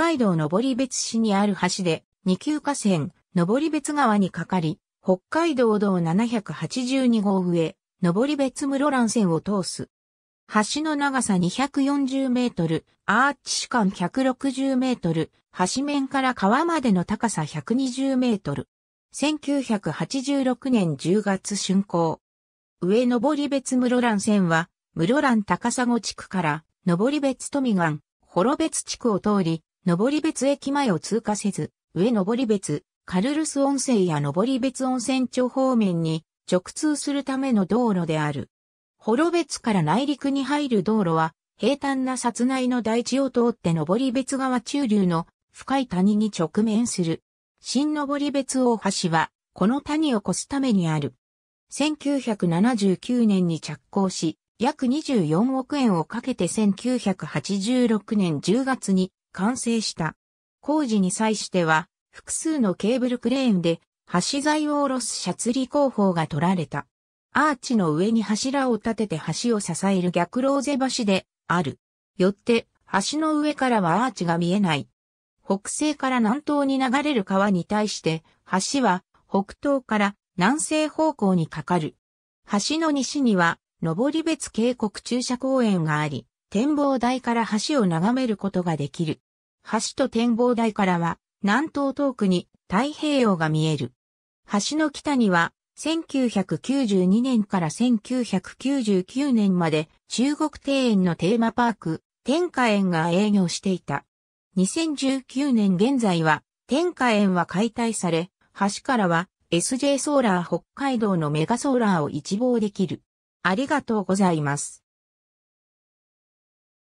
海道登別市にある橋で、二級河川、登別川にかかり、北海道道782号上、登別室蘭線を通す。橋の長さ240メートル、アーチ間160メートル、橋面から川までの高さ120メートル。1986年10月竣工。上登別室蘭線は、室蘭高砂地区から、登別富岸、幌別地区を通り、登別駅前を通過せず、上登別、カルルス温泉や登別温泉町方面に直通するための道路である。幌別から内陸に入る道路は、平坦な札内の大地を通って登別川中流の深い谷に直面する。新登別大橋は、この谷を越すためにある。1979年に着工し、約24億円をかけて1986年10月に完成した。工事に際しては、複数のケーブルクレーンで、橋材を下ろすシャツリ工法が取られた。アーチの上に柱を立てて橋を支える逆ローゼ橋である。よって、橋の上からはアーチが見えない。北西から南東に流れる川に対して、橋は北東から南西方向にかかる。橋の西には、登別渓谷駐車公園があり、展望台から橋を眺めることができる。橋と展望台からは、南東東区に太平洋が見える。橋の北には、1992年から1999年まで中国庭園のテーマパーク、天下園が営業していた。2019年現在は、天下園は解体され、橋からは SJ ソーラー北海道のメガソーラーを一望できる。ありがとうございます。